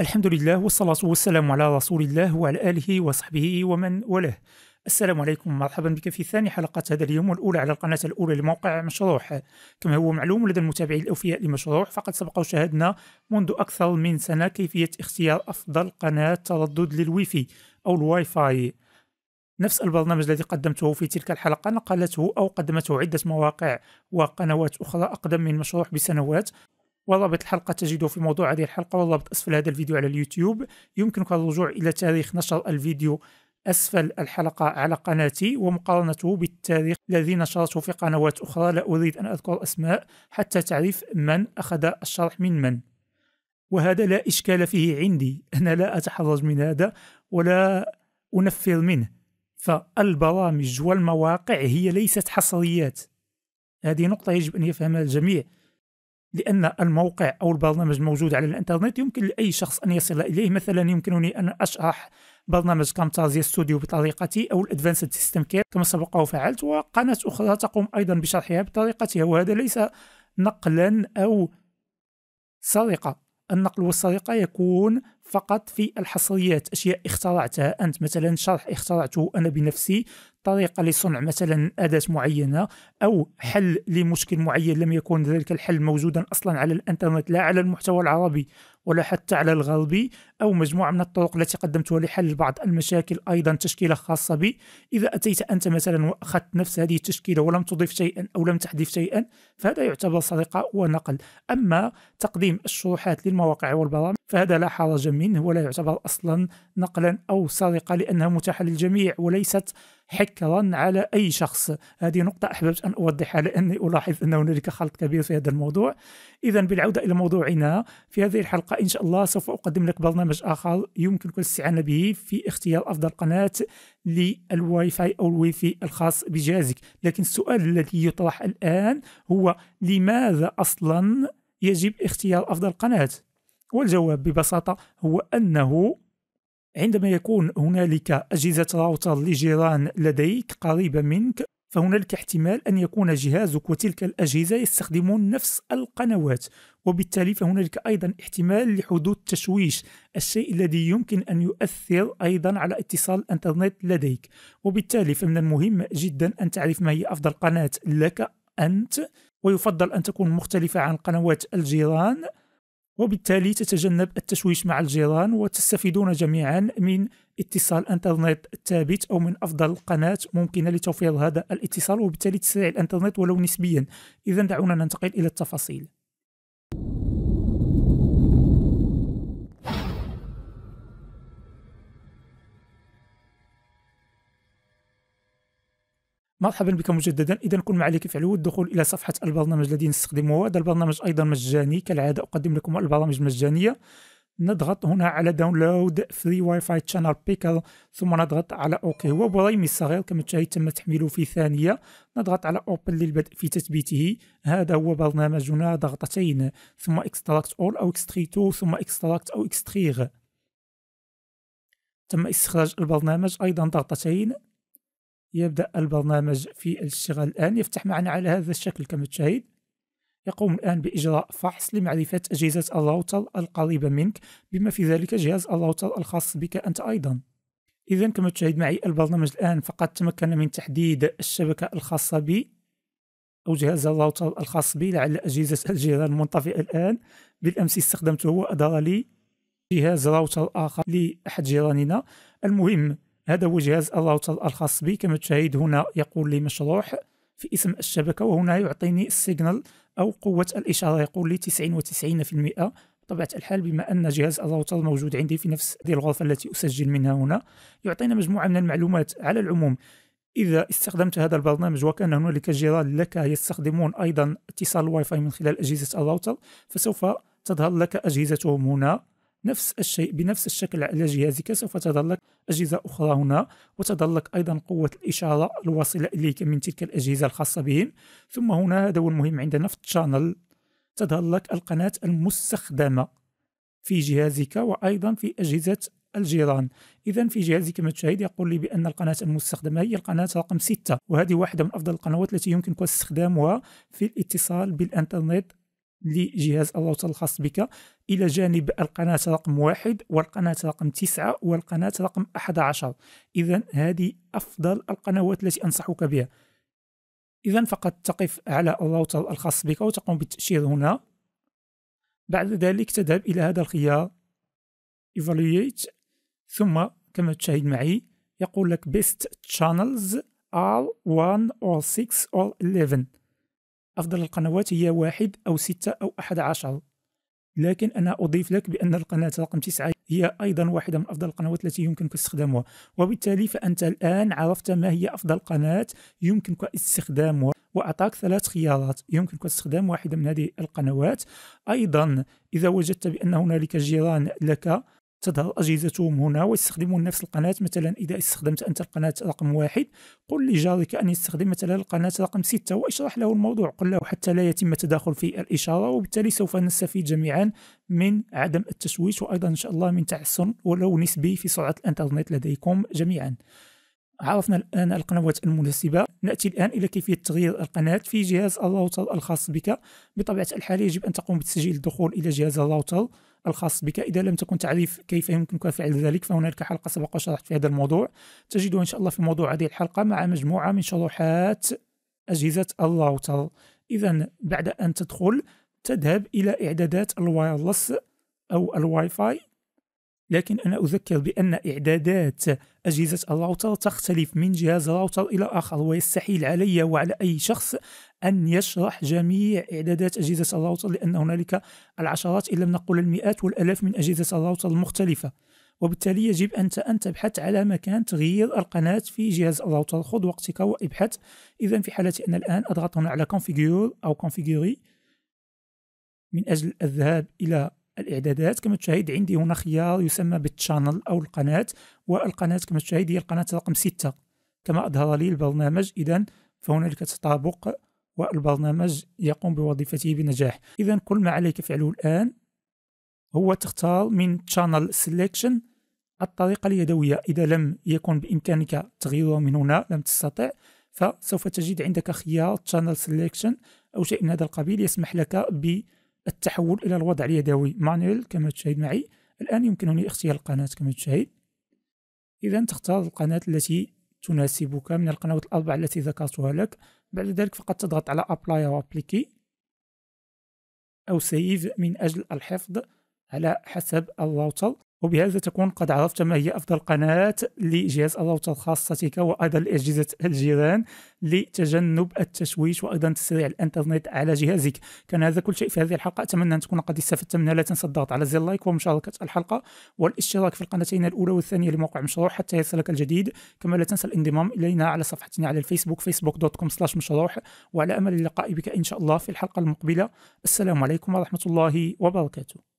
الحمد لله والصلاة والسلام على رسول الله وعلى آله وصحبه ومن وله السلام عليكم مرحبا بك في ثاني حلقة هذا اليوم والأولى على القناة الأولى لموقع مشروح كما هو معلوم لدى المتابعين الأوفياء لمشروح فقد سبق وشاهدنا منذ أكثر من سنة كيفية اختيار أفضل قناة تردد للواي فاي أو الواي فاي نفس البرنامج الذي قدمته في تلك الحلقة نقلته أو قدمته عدة مواقع وقنوات أخرى أقدم من مشروع بسنوات ورابط الحلقة تجده في موضوع هذه الحلقة والرابط أسفل هذا الفيديو على اليوتيوب يمكنك الرجوع إلى تاريخ نشر الفيديو أسفل الحلقة على قناتي ومقارنته بالتاريخ الذي نشرته في قنوات أخرى لا أريد أن أذكر أسماء حتى تعرف من أخذ الشرح من من وهذا لا إشكال فيه عندي أنا لا أتحرج من هذا ولا أنفر منه فالبرامج والمواقع هي ليست حصريات هذه نقطة يجب أن يفهمها الجميع لأن الموقع أو البرنامج موجود على الإنترنت يمكن لأي شخص أن يصل إليه مثلا يمكنني أن أشرح برنامج كامتازيا ستوديو بطريقتي أو الأدفانسد سيستم كير كما سبق وفعلت وقناة أخرى تقوم أيضا بشرحها بطريقتها وهذا ليس نقلا أو سرقة النقل والسرقة يكون فقط في الحصريات أشياء اخترعتها أنت مثلا شرح اخترعته أنا بنفسي طريقة لصنع مثلا أداة معينة أو حل لمشكل معين لم يكن ذلك الحل موجودا أصلا على الإنترنت لا على المحتوى العربي ولا حتى على الغربي أو مجموعة من الطرق التي قدمتها لحل بعض المشاكل أيضا تشكيلة خاصة بي إذا أتيت أنت مثلا وأخذت نفس هذه التشكيلة ولم تضيف شيئا أو لم تحذف شيئا فهذا يعتبر سرقة ونقل أما تقديم الشروحات للمواقع والبرامج فهذا لا حرج منه ولا يعتبر أصلا نقلا أو سرقة لأنها متاحة للجميع وليست حكرا على أي شخص هذه نقطة أحببت أن أوضحها لأني ألاحظ أن هنالك خلط كبير في هذا الموضوع إذا بالعودة إلى موضوعنا في هذه الحلقة إن شاء الله سوف أقدم لك برنامج آخر يمكنك الاستعانة به في اختيار أفضل قناة للواي فاي أو الواي في الخاص بجهازك لكن السؤال الذي يطرح الآن هو لماذا أصلا يجب اختيار أفضل قناة والجواب ببساطة هو أنه عندما يكون هنالك أجهزة راوتر لجيران لديك قريبة منك فهنالك احتمال أن يكون جهازك وتلك الأجهزة يستخدمون نفس القنوات وبالتالي فهنالك أيضا احتمال لحدوث تشويش الشيء الذي يمكن أن يؤثر أيضا على اتصال الإنترنت لديك وبالتالي فمن المهم جدا أن تعرف ما هي أفضل قناة لك أنت ويفضل أن تكون مختلفة عن قنوات الجيران وبالتالي تتجنب التشويش مع الجيران وتستفيدون جميعا من اتصال انترنت ثابت او من افضل قناه ممكنه لتوفير هذا الاتصال وبالتالي تسريع الانترنت ولو نسبيا اذا دعونا ننتقل الى التفاصيل مرحبا بك مجددا اذا كل ما عليك فعله الدخول الى صفحه البرنامج الذي نستخدمه هذا البرنامج ايضا مجاني كالعاده اقدم لكم البرامج المجانيه نضغط هنا على داونلود فري واي فاي شانل بيكر ثم نضغط على اوكي هو برايم الصغير كما تشاهد تم تحميله في ثانيه نضغط على اوبن للبدء في تثبيته هذا هو برنامجنا ضغطتين ثم اكستراكت اول او اكستريتو ثم اكستراكت او اكستريغ تم استخراج البرنامج ايضا ضغطتين يبدأ البرنامج في الاشتغال الآن يفتح معنا على هذا الشكل كما تشاهد يقوم الآن بإجراء فحص لمعرفة أجهزة الراوتر القريبة منك بما في ذلك جهاز الراوتر الخاص بك أنت أيضا إذا كما تشاهد معي البرنامج الآن فقد تمكن من تحديد الشبكة الخاصة بي أو جهاز الراوتر الخاص بي لعل أجهزة الجيران منطفئة الآن بالأمس استخدمته وأدار لي جهاز راوتر آخر لأحد جيراننا المهم هذا هو جهاز الراوتر الخاص بي كما تشاهد هنا يقول لي مشروح في اسم الشبكة وهنا يعطيني السيجنال أو قوة الإشارة يقول لي 99% بطبيعة الحال بما أن جهاز الراوتر موجود عندي في نفس هذه الغرفة التي أسجل منها هنا يعطينا مجموعة من المعلومات على العموم إذا استخدمت هذا البرنامج وكان هنالك جيران لك يستخدمون أيضا اتصال الواي فاي من خلال أجهزة الراوتر فسوف تظهر لك أجهزتهم هنا نفس الشيء بنفس الشكل على جهازك سوف تظلك أجهزة أخرى هنا وتظلك أيضا قوة الإشارة الواصلة إليك من تلك الأجهزة الخاصة بهم ثم هنا هذا هو المهم عندنا في الشانل لك القناة المستخدمة في جهازك وأيضا في أجهزة الجيران إذا في جهازي كما تشاهد يقول لي بأن القناة المستخدمة هي القناة رقم 6 وهذه واحدة من أفضل القنوات التي يمكنك استخدامها في الاتصال بالإنترنت لجهاز الراوتر الخاص بك إلى جانب القناة رقم واحد والقناة رقم تسعة والقناة رقم أحد عشر إذا هذه أفضل القنوات التي أنصحك بها إذا فقط تقف على الراوتر الخاص بك وتقوم بالتأشير هنا بعد ذلك تذهب إلى هذا الخيار Evaluate ثم كما تشاهد معي يقول لك Best Channels are 1 or 6 or 11 أفضل القنوات هي واحد أو ستة أو أحد عشر لكن انا اضيف لك بان القناه رقم 9 هي ايضا واحده من افضل القنوات التي يمكنك استخدامها وبالتالي فانت الان عرفت ما هي افضل قناه يمكنك استخدامها واعطاك ثلاث خيارات يمكنك استخدام واحده من هذه القنوات ايضا اذا وجدت بان هنالك جيران لك تظهر أجهزتهم هنا ويستخدمون نفس القناة مثلا إذا استخدمت أنت القناة رقم واحد قل لجارك أن يستخدم مثلا القناة رقم ستة واشرح له الموضوع قل له حتى لا يتم التداخل في الإشارة وبالتالي سوف نستفيد جميعا من عدم التشويش وأيضا إن شاء الله من تحسن ولو نسبي في سرعة الإنترنت لديكم جميعا عرفنا الآن القنوات المناسبة نأتي الآن إلى كيفية تغيير القناة في جهاز الراوتر الخاص بك بطبيعة الحال يجب أن تقوم بتسجيل الدخول إلى جهاز الراوتر الخاص بك إذا لم تكن تعرف كيف يمكنك فعل ذلك فهناك حلقة سبق وشرحت في هذا الموضوع تجدها إن شاء الله في موضوع هذه الحلقة مع مجموعة من شروحات أجهزة الراوتر إذا بعد أن تدخل تذهب إلى إعدادات الوايرلس أو الواي فاي لكن أنا أذكر بأن إعدادات أجهزة الراوتر تختلف من جهاز راوتر إلى آخر ويستحيل علي وعلى أي شخص أن يشرح جميع إعدادات أجهزة الراوتر لأن هنالك العشرات إن لم نقل المئات والألاف من أجهزة الراوتر المختلفة وبالتالي يجب أنت أن تبحث على مكان تغيير القناة في جهاز الراوتر خذ وقتك وابحث إذا في حالة أن الآن أضغط هنا على Configure أو Configure من أجل الذهاب إلى الإعدادات كما تشاهد عندي هنا خيار يسمى بالتشانل أو القناة والقناة كما تشاهد هي القناة رقم 6 كما أظهر لي البرنامج إذا فهنالك تطابق والبرنامج يقوم بوظيفته بنجاح إذا كل ما عليك فعله الآن هو تختار من شانل سيلكشن الطريقة اليدوية إذا لم يكن بإمكانك تغييره من هنا لم تستطع فسوف تجد عندك خيار شانل سيلكشن أو شيء من هذا القبيل يسمح لك ب التحول إلى الوضع اليدوي مانويل كما تشاهد معي الآن يمكنني اختيار القناة كما تشاهد إذا تختار القناة التي تناسبك من القنوات الأربع التي ذكرتها لك بعد ذلك فقط تضغط على أبلاي أو أبليكي أو سيف من أجل الحفظ على حسب الراوتر وبهذا تكون قد عرفت ما هي أفضل قناة لجهاز الراوتر خاصتك وأيضا لأجهزة الجيران لتجنب التشويش وأيضا تسريع الإنترنت على جهازك كان هذا كل شيء في هذه الحلقة أتمنى أن تكون قد استفدت منها لا تنسى الضغط على زر لايك ومشاركة الحلقة والاشتراك في القناتين الأولى والثانية لموقع مشروع حتى يصلك الجديد كما لا تنسى الانضمام إلينا على صفحتنا على الفيسبوك دوت facebook.com slash مشروع وعلى أمل اللقاء بك إن شاء الله في الحلقة المقبلة السلام عليكم ورحمة الله وبركاته